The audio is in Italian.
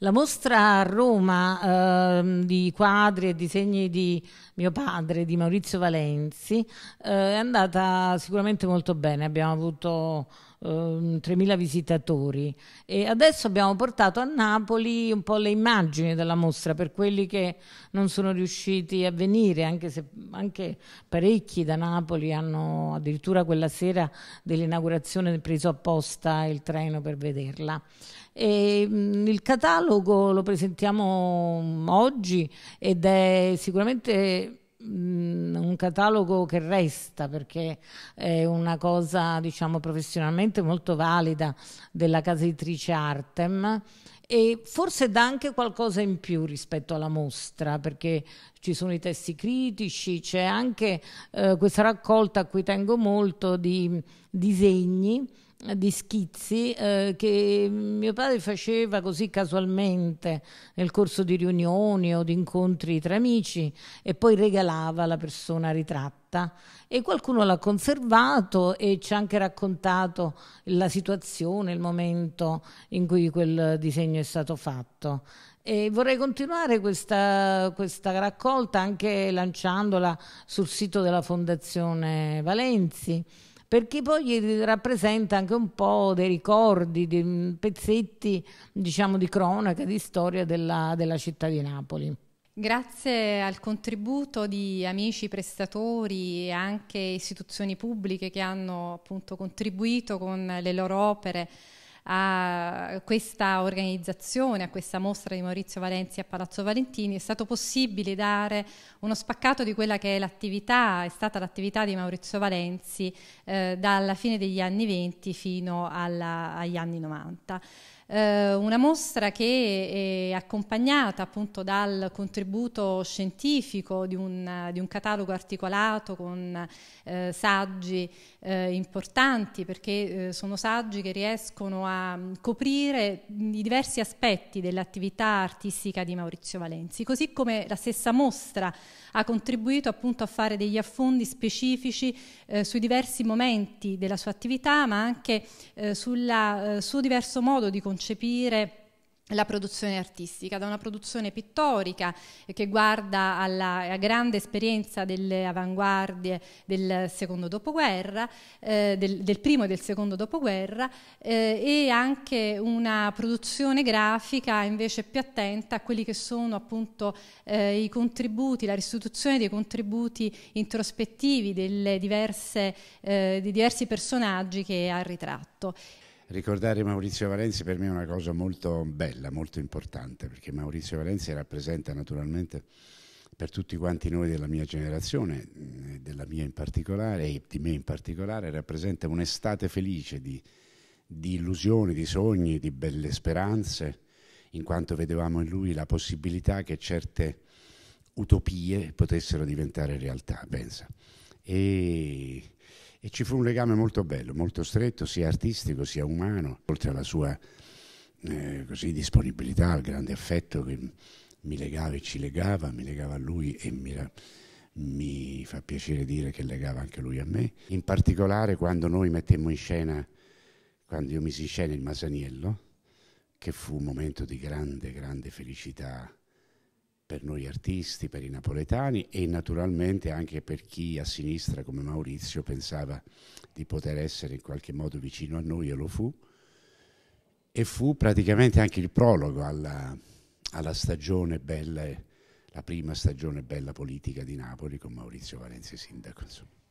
La mostra a Roma eh, di quadri e disegni di mio padre, di Maurizio Valenzi, eh, è andata sicuramente molto bene. Abbiamo avuto 3.000 ehm, visitatori e adesso abbiamo portato a Napoli un po' le immagini della mostra per quelli che non sono riusciti a venire, anche se anche parecchi da Napoli hanno addirittura quella sera dell'inaugurazione preso apposta il treno per vederla. E, il catalogo lo presentiamo oggi ed è sicuramente Mm, un catalogo che resta perché è una cosa diciamo professionalmente molto valida della casa editrice Artem e forse dà anche qualcosa in più rispetto alla mostra perché ci sono i testi critici, c'è anche eh, questa raccolta a cui tengo molto di disegni di schizzi eh, che mio padre faceva così casualmente nel corso di riunioni o di incontri tra amici e poi regalava alla persona ritratta morta e qualcuno l'ha conservato e ci ha anche raccontato la situazione, il momento in cui quel disegno è stato fatto. E vorrei continuare questa, questa raccolta anche lanciandola sul sito della Fondazione Valenzi perché poi rappresenta anche un po' dei ricordi, dei pezzetti diciamo di cronaca, di storia della, della città di Napoli. Grazie al contributo di amici prestatori e anche istituzioni pubbliche che hanno appunto contribuito con le loro opere a questa organizzazione, a questa mostra di Maurizio Valenzi a Palazzo Valentini, è stato possibile dare uno spaccato di quella che è l'attività, è stata l'attività di Maurizio Valenzi eh, dalla fine degli anni 20 fino alla, agli anni 90. Eh, una mostra che è accompagnata appunto dal contributo scientifico di un, di un catalogo articolato con eh, saggi eh, importanti perché eh, sono saggi che riescono a coprire i diversi aspetti dell'attività artistica di Maurizio Valenzi, così come la stessa mostra ha contribuito appunto a fare degli affondi specifici eh, sui diversi momenti della sua attività, ma anche eh, sul eh, suo diverso modo di concepire la produzione artistica, da una produzione pittorica che guarda alla, grande esperienza delle avanguardie del secondo dopoguerra, eh, del, del, primo e del secondo dopoguerra eh, e anche una produzione grafica invece più attenta a quelli che sono appunto eh, i contributi, la restituzione dei contributi introspettivi diverse, eh, dei diversi personaggi che ha ritratto. Ricordare Maurizio Valenzi per me è una cosa molto bella, molto importante, perché Maurizio Valenzi rappresenta naturalmente per tutti quanti noi della mia generazione, mm, della mia in particolare e di me in particolare, rappresenta un'estate felice di, di illusioni, di sogni, di belle speranze, in quanto vedevamo in lui la possibilità che certe utopie potessero diventare realtà, pensa. E e ci fu un legame molto bello, molto stretto, sia artistico sia umano, oltre alla sua eh, così, disponibilità, al grande affetto che mi legava e ci legava, mi legava a lui e mi, mi fa piacere dire che legava anche lui a me. In particolare quando noi mettemmo in scena, quando io misi in scena il Masaniello, che fu un momento di grande, grande felicità per noi artisti, per i napoletani e naturalmente anche per chi a sinistra come Maurizio pensava di poter essere in qualche modo vicino a noi e lo fu. E fu praticamente anche il prologo alla, alla stagione bella, la prima stagione bella politica di Napoli con Maurizio Valenzi sindaco. Insomma.